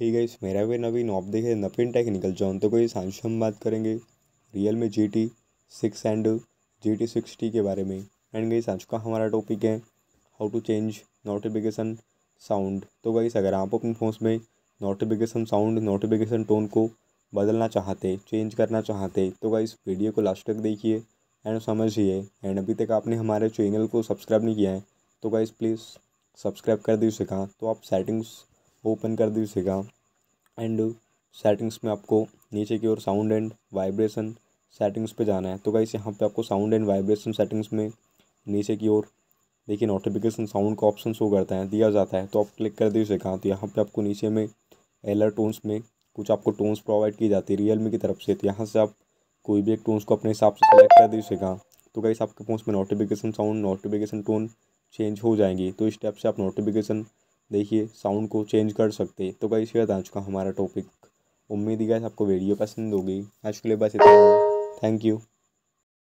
ही गई मेरा भी नवीन ऑफ देखे नपिन टेक्निकल जॉन तो कोई सांश हम बात करेंगे Realme G T six and G T sixty के बारे में एंड गई सांझ का हमारा टॉपिक है how to change notification sound तो गई अगर आप अपने फ़ोन में नोटिफिकेशन साउंड नोटिफिकेशन टोन को बदलना चाहते चेंज करना चाहते तो गाइस वीडियो को लास्ट तक देखिए एंड समझिए एंड अभी तक आपने हमारे चैनल को सब्सक्राइब नहीं किया है तो गाइस प्लीज़ सब्सक्राइब कर दीजिएगा तो आप सेटिंग्स ओपन कर दीजिएगा एंड सेटिंग्स में आपको नीचे की ओर साउंड एंड वाइब्रेशन सेटिंग्स पे जाना है तो गाइस यहाँ पे आपको साउंड एंड वाइब्रेशन सेटिंग्स में नीचे की ओर देखिए नोटिफिकेशन साउंड का ऑप्शन शो करता है दिया जाता है तो आप क्लिक कर दीजिएगा तो यहाँ पे आपको नीचे में एलर टोन्स में कुछ आपको टोन्स प्रोवाइड की जाती है रियल मी की तरफ से तो यहाँ से आप कोई भी एक टोन्स को अपने हिसाब से सेलेक्ट कर दीजिएगा तो गाइस आपके फोन में notification sound notification tone change हो जाएंगी तो इस स्टेप से आप नोटिफिकेशन देखिए साउंड को चेंज कर सकते तो भाई ये था आज का हमारा टॉपिक उम्मीद ही गाइस आपको वीडियो पसंद होगी आज के लिए बस इतना थैंक यू